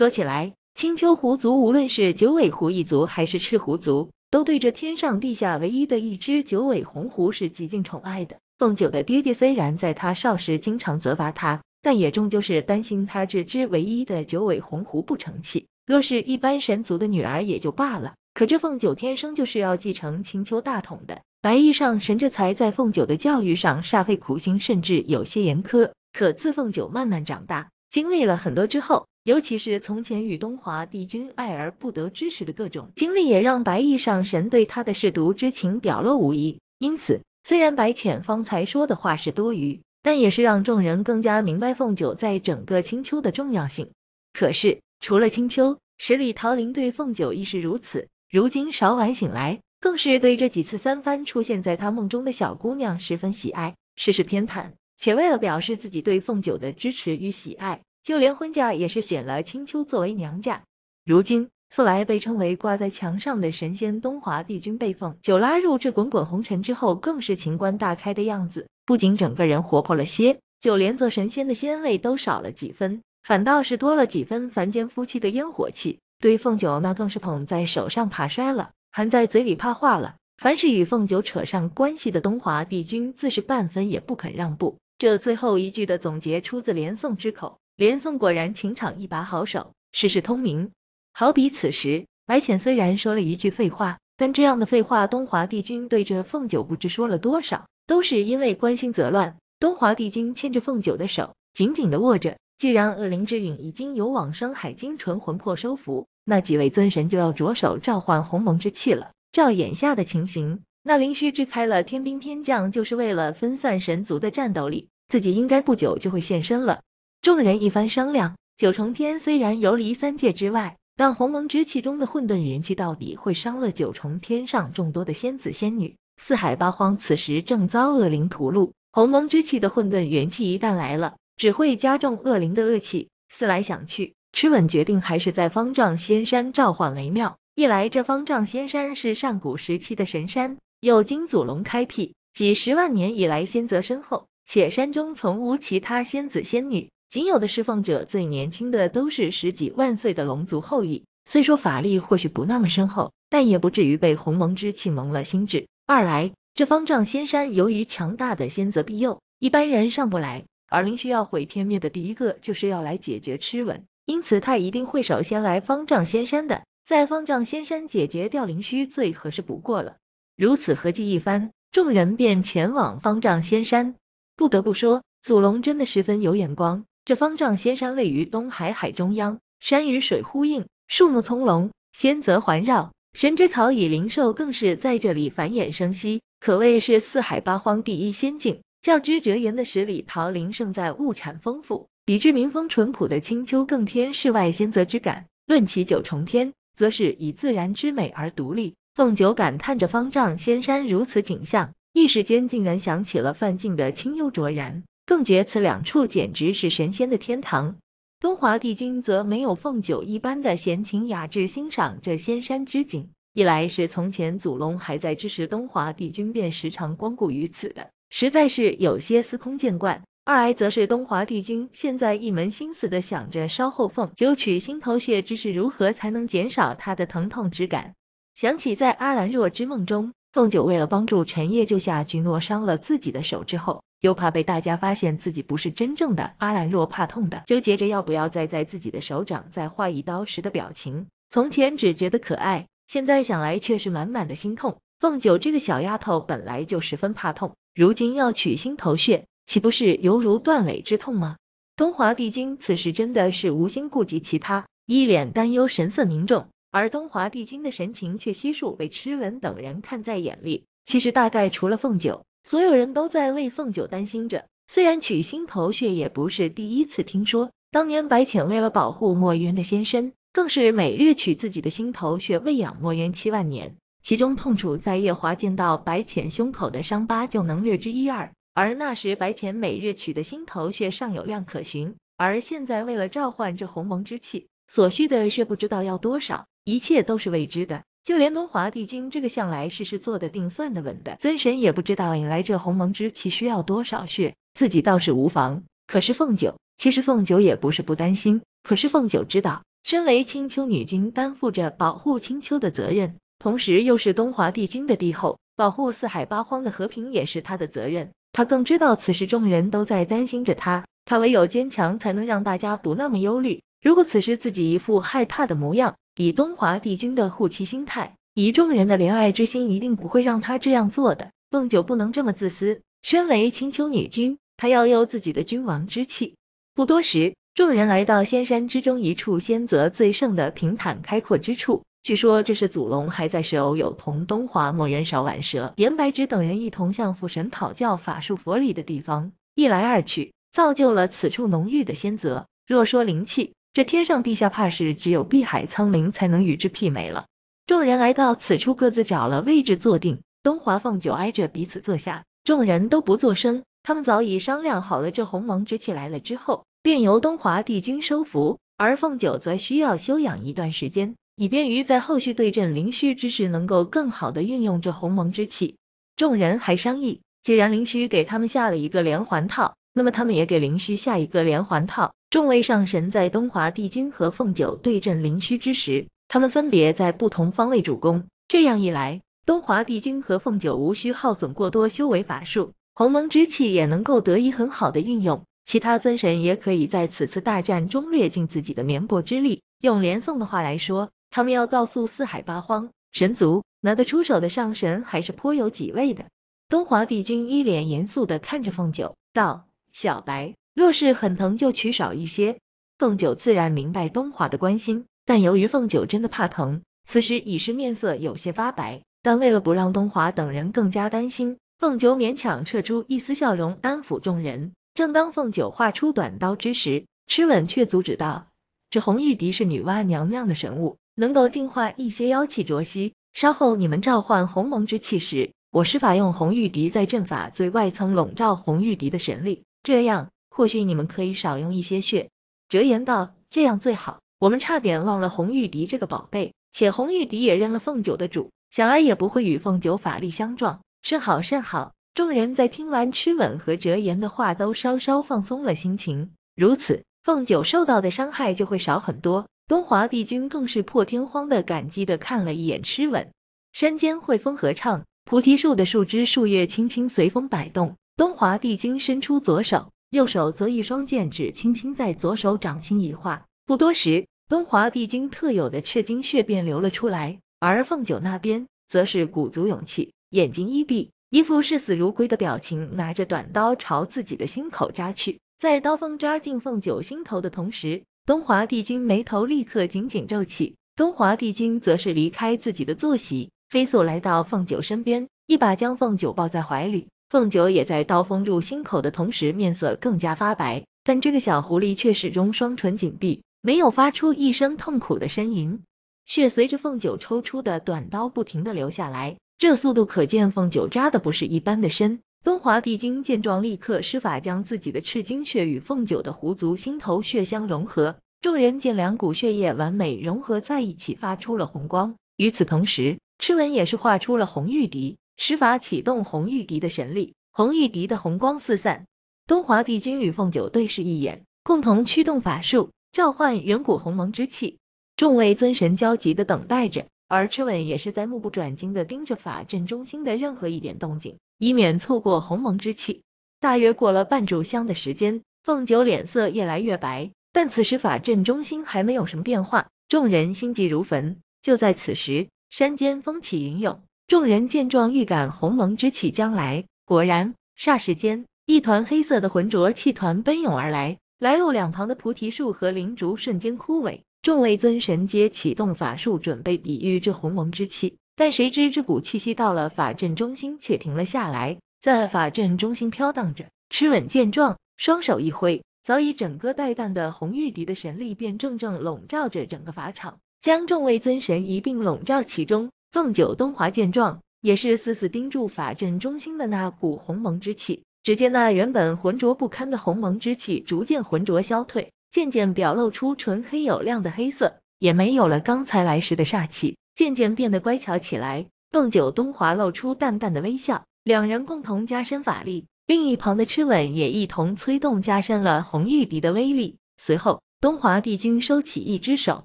说起来，青丘狐族无论是九尾狐一族还是赤狐族，都对这天上地下唯一的一只九尾红狐是极尽宠爱的。凤九的爹爹虽然在他少时经常责罚他，但也终究是担心他这只唯一的九尾红狐不成器。若是一般神族的女儿也就罢了，可这凤九天生就是要继承青丘大统的。白衣上神这才在凤九的教育上煞费苦心，甚至有些严苛。可自凤九慢慢长大，经历了很多之后。尤其是从前与东华帝君爱而不得之时的各种经历，也让白衣上神对他的舐犊之情表露无遗。因此，虽然白浅方才说的话是多余，但也是让众人更加明白凤九在整个青丘的重要性。可是，除了青丘，十里桃林对凤九亦是如此。如今少婉醒来，更是对这几次三番出现在他梦中的小姑娘十分喜爱，事事偏袒，且为了表示自己对凤九的支持与喜爱。就连婚嫁也是选了青丘作为娘家。如今素来被称为挂在墙上的神仙东华帝君被凤九拉入这滚滚红尘之后，更是情关大开的样子，不仅整个人活泼了些，就连做神仙的仙味都少了几分，反倒是多了几分凡间夫妻的烟火气。对凤九那更是捧在手上怕摔了，含在嘴里怕化了。凡是与凤九扯上关系的东华帝君，自是半分也不肯让步。这最后一句的总结出自连宋之口。连宋果然情场一把好手，事事通明。好比此时，白浅虽然说了一句废话，但这样的废话，东华帝君对着凤九不知说了多少，都是因为关心则乱。东华帝君牵着凤九的手，紧紧的握着。既然恶灵之影已经由往生海精纯魂魄收服，那几位尊神就要着手召唤鸿蒙之气了。照眼下的情形，那灵虚支开了天兵天将，就是为了分散神族的战斗力。自己应该不久就会现身了。众人一番商量，九重天虽然游离三界之外，但鸿蒙之气中的混沌元气到底会伤了九重天上众多的仙子仙女。四海八荒此时正遭恶灵屠戮，鸿蒙之气的混沌元气一旦来了，只会加重恶灵的恶气。思来想去，赤稳决定还是在方丈仙山召唤为妙。一来这方丈仙山是上古时期的神山，有金祖龙开辟，几十万年以来仙泽深厚，且山中从无其他仙子仙女。仅有的侍奉者，最年轻的都是十几万岁的龙族后裔。虽说法力或许不那么深厚，但也不至于被鸿蒙之气蒙了心智。二来，这方丈仙山由于强大的仙泽庇佑，一般人上不来。而灵虚要毁天灭的，第一个就是要来解决螭吻，因此他一定会首先来方丈仙山的。在方丈仙山解决掉灵虚，最合适不过了。如此合计一番，众人便前往方丈仙山。不得不说，祖龙真的十分有眼光。这方丈仙山位于东海海中央，山与水呼应，树木葱茏，仙泽环绕，神之草与灵兽更是在这里繁衍生息，可谓是四海八荒第一仙境。较之折颜的十里桃林，胜在物产丰富；比之民风淳朴的青丘，更添世外仙泽之感。论起九重天，则是以自然之美而独立。凤九感叹着方丈仙山如此景象，一时间竟然想起了范进的清幽卓然。更觉此两处简直是神仙的天堂。东华帝君则没有凤九一般的闲情雅致欣赏这仙山之景，一来是从前祖龙还在之时，东华帝君便时常光顾于此的，实在是有些司空见惯；二来则是东华帝君现在一门心思的想着烧后凤九取心头血之事，如何才能减少他的疼痛之感。想起在阿兰若之梦中，凤九为了帮助陈烨救下君诺，伤了自己的手之后。又怕被大家发现自己不是真正的阿兰若，怕痛的纠结着要不要再在自己的手掌再画一刀时的表情。从前只觉得可爱，现在想来却是满满的心痛。凤九这个小丫头本来就十分怕痛，如今要取心头血，岂不是犹如断尾之痛吗？东华帝君此时真的是无心顾及其他，一脸担忧，神色凝重。而东华帝君的神情却悉数被痴文等人看在眼里。其实大概除了凤九。所有人都在为凤九担心着。虽然取心头血也不是第一次听说，当年白浅为了保护墨渊的仙身，更是每掠取自己的心头血喂养墨渊七万年，其中痛楚在夜华见到白浅胸口的伤疤就能略知一二。而那时白浅每日取的心头血尚有量可循，而现在为了召唤这鸿蒙之气，所需的血不知道要多少，一切都是未知的。就连东华帝君这个向来事事做的定算的稳的尊神也不知道引来这鸿蒙之气需要多少血，自己倒是无妨。可是凤九，其实凤九也不是不担心。可是凤九知道，身为青丘女君，担负着保护青丘的责任，同时又是东华帝君的帝后，保护四海八荒的和平也是她的责任。她更知道此时众人都在担心着她，她唯有坚强才能让大家不那么忧虑。如果此时自己一副害怕的模样，以东华帝君的护妻心态，以众人的怜爱之心，一定不会让他这样做的。凤九不能这么自私。身为青丘女君，她要有自己的君王之气。不多时，众人来到仙山之中一处仙泽最盛的平坦开阔之处。据说这是祖龙还在时，偶有同东华、墨渊、少挽蛇颜、白芷等人一同向父神讨教法术、佛理的地方。一来二去，造就了此处浓郁的仙泽。若说灵气，这天上地下，怕是只有碧海苍灵才能与之媲美了。众人来到此处，各自找了位置坐定。东华凤九挨着彼此坐下，众人都不作声。他们早已商量好了，这鸿蒙之气来了之后，便由东华帝君收服，而凤九则需要休养一段时间，以便于在后续对阵灵虚之时，能够更好的运用这鸿蒙之气。众人还商议，既然灵虚给他们下了一个连环套。那么他们也给灵虚下一个连环套。众位上神在东华帝君和凤九对阵灵虚之时，他们分别在不同方位主攻。这样一来，东华帝君和凤九无需耗损过多修为法术，鸿蒙之气也能够得以很好的运用。其他尊神也可以在此次大战中略尽自己的绵薄之力。用连宋的话来说，他们要告诉四海八荒神族，拿得出手的上神还是颇有几位的。东华帝君一脸严肃地看着凤九，道。小白，若是很疼就取少一些。凤九自然明白东华的关心，但由于凤九真的怕疼，此时已是面色有些发白。但为了不让东华等人更加担心，凤九勉强扯出一丝笑容安抚众人。正当凤九画出短刀之时，吃吻却阻止道：“这红玉笛是女娲娘娘的神物，能够净化一些妖气浊息。稍后你们召唤鸿蒙之气时，我施法用红玉笛在阵法最外层笼罩红玉笛的神力。”这样，或许你们可以少用一些血。折颜道：“这样最好。”我们差点忘了红玉笛这个宝贝，且红玉笛也认了凤九的主，想来也不会与凤九法力相撞。甚好，甚好。众人在听完痴稳和折颜的话，都稍稍放松了心情。如此，凤九受到的伤害就会少很多。东华帝君更是破天荒的感激的看了一眼痴稳。山间会风合唱，菩提树的树枝、树叶轻轻随风摆动。东华帝君伸出左手，右手则一双剑指轻轻在左手掌心一划。不多时，东华帝君特有的赤金血便流了出来。而凤九那边则是鼓足勇气，眼睛一闭，一副视死如归的表情，拿着短刀朝自己的心口扎去。在刀锋扎进凤九心头的同时，东华帝君眉头立刻紧紧皱起。东华帝君则是离开自己的坐席，飞速来到凤九身边，一把将凤九抱在怀里。凤九也在刀锋入心口的同时，面色更加发白。但这个小狐狸却始终双唇紧闭，没有发出一声痛苦的呻吟。血随着凤九抽出的短刀不停的流下来，这速度可见凤九扎的不是一般的深。东华帝君见状，立刻施法将自己的赤精血与凤九的狐族心头血相融合。众人见两股血液完美融合在一起，发出了红光。与此同时，赤纹也是画出了红玉笛。施法启动红玉笛的神力，红玉笛的红光四散。东华帝君与凤九对视一眼，共同驱动法术，召唤远古鸿蒙之气。众位尊神焦急地等待着，而赤尾也是在目不转睛地盯着法阵中心的任何一点动静，以免错过鸿蒙之气。大约过了半炷香的时间，凤九脸色越来越白，但此时法阵中心还没有什么变化，众人心急如焚。就在此时，山间风起云涌。众人见状，预感鸿蒙之气将来。果然，霎时间，一团黑色的浑浊气团奔涌而来，来路两旁的菩提树和灵竹瞬间枯萎。众位尊神皆启动法术，准备抵御这鸿蒙之气。但谁知这股气息到了法阵中心却停了下来，在法阵中心飘荡着。痴稳见状，双手一挥，早已整个带弹的红玉笛的神力便正正笼罩着整个法场，将众位尊神一并笼罩其中。凤九东华见状，也是死死盯住法阵中心的那股鸿蒙之气。只见那原本浑浊不堪的鸿蒙之气逐渐浑浊消退，渐渐表露出纯黑有亮的黑色，也没有了刚才来时的煞气，渐渐变得乖巧起来。凤九东华露出淡淡的微笑，两人共同加深法力。另一旁的痴吻也一同催动，加深了红玉笛的威力。随后，东华帝君收起一只手，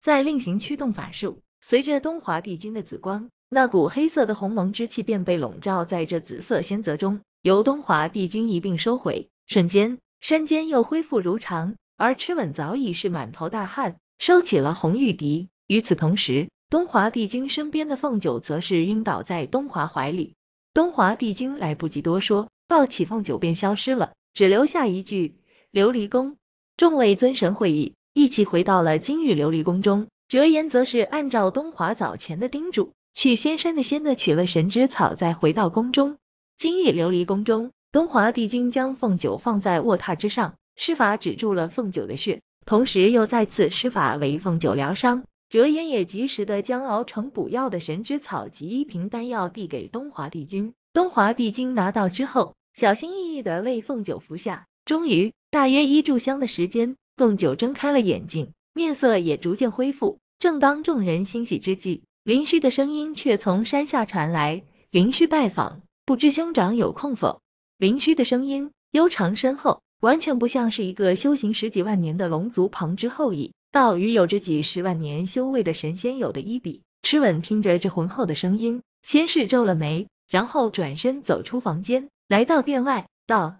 再另行驱动法术。随着东华帝君的紫光，那股黑色的鸿蒙之气便被笼罩在这紫色仙泽中，由东华帝君一并收回。瞬间，山间又恢复如常，而痴稳早已是满头大汗，收起了红玉笛。与此同时，东华帝君身边的凤九则是晕倒在东华怀里。东华帝君来不及多说，抱起凤九便消失了，只留下一句：“琉璃宫，众位尊神会议。”一起回到了金玉琉璃宫中。折颜则是按照东华早前的叮嘱，去仙山的仙的取了神芝草，再回到宫中。今夜琉璃宫中，东华帝君将凤九放在卧榻之上，施法止住了凤九的血，同时又再次施法为凤九疗伤。折颜也及时的将熬成补药的神芝草及一瓶丹药递给东华帝君。东华帝君拿到之后，小心翼翼的为凤九服下。终于，大约一炷香的时间，凤九睁开了眼睛。面色也逐渐恢复。正当众人欣喜之际，林虚的声音却从山下传来：“林虚拜访，不知兄长有空否？”林虚的声音悠长深厚，完全不像是一个修行十几万年的龙族旁支后裔。道与有着几十万年修为的神仙有的一比。赤吻听着这浑厚的声音，先是皱了眉，然后转身走出房间，来到殿外，道：“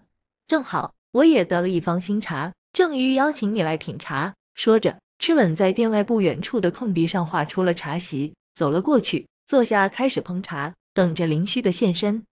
正好，我也得了一方新茶，正欲邀请你来品茶。”说着。赤吻在店外不远处的空地上画出了茶席，走了过去，坐下开始烹茶，等着林旭的现身。